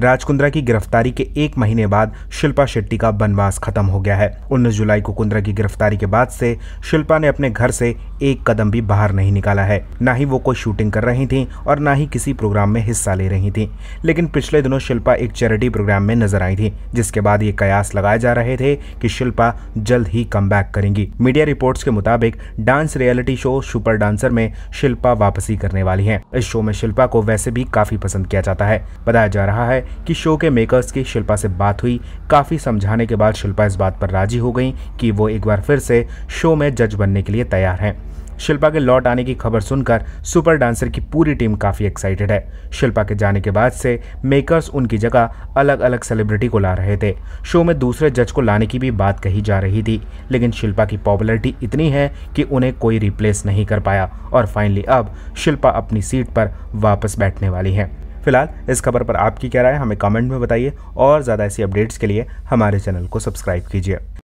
राजकुंद्रा की गिरफ्तारी के एक महीने बाद शिल्पा शेट्टी का बनवास खत्म हो गया है उन्नीस जुलाई को कुंद्रा की गिरफ्तारी के बाद से शिल्पा ने अपने घर से एक कदम भी बाहर नहीं निकाला है न ही वो कोई शूटिंग कर रही थी और न ही किसी प्रोग्राम में हिस्सा ले रही थी लेकिन पिछले दिनों शिल्पा एक चैरिटी प्रोग्राम में नजर आई थी जिसके बाद ये कयास लगाए जा रहे थे कि शिल्पा जल्द ही कम करेंगी मीडिया रिपोर्ट्स के मुताबिक dance reality show super dancer में शिल्पा वापसी करने वाली है इस शो में शिल्पा को वैसे भी काफी पसंद किया जाता है बताया जा रहा है कि शो के मेकर्स की शिल्पा से बात हुई काफ़ी समझाने के बाद शिल्पा इस बात पर राजी हो गई कि वो एक बार फिर से शो में जज बनने के लिए तैयार हैं शिल्पा के लौट आने की खबर सुनकर सुपर डांसर की पूरी टीम काफ़ी एक्साइटेड है शिल्पा के जाने के बाद से मेकर्स उनकी जगह अलग अलग सेलिब्रिटी को ला रहे थे शो में दूसरे जज को लाने की भी बात कही जा रही थी लेकिन शिल्पा की पॉपुलैरिटी इतनी है कि उन्हें कोई रिप्लेस नहीं कर पाया और फाइनली अब शिल्पा अपनी सीट पर वापस बैठने वाली हैं फिलहाल इस खबर पर आपकी क्या राय हमें कमेंट में बताइए और ज़्यादा ऐसी अपडेट्स के लिए हमारे चैनल को सब्सक्राइब कीजिए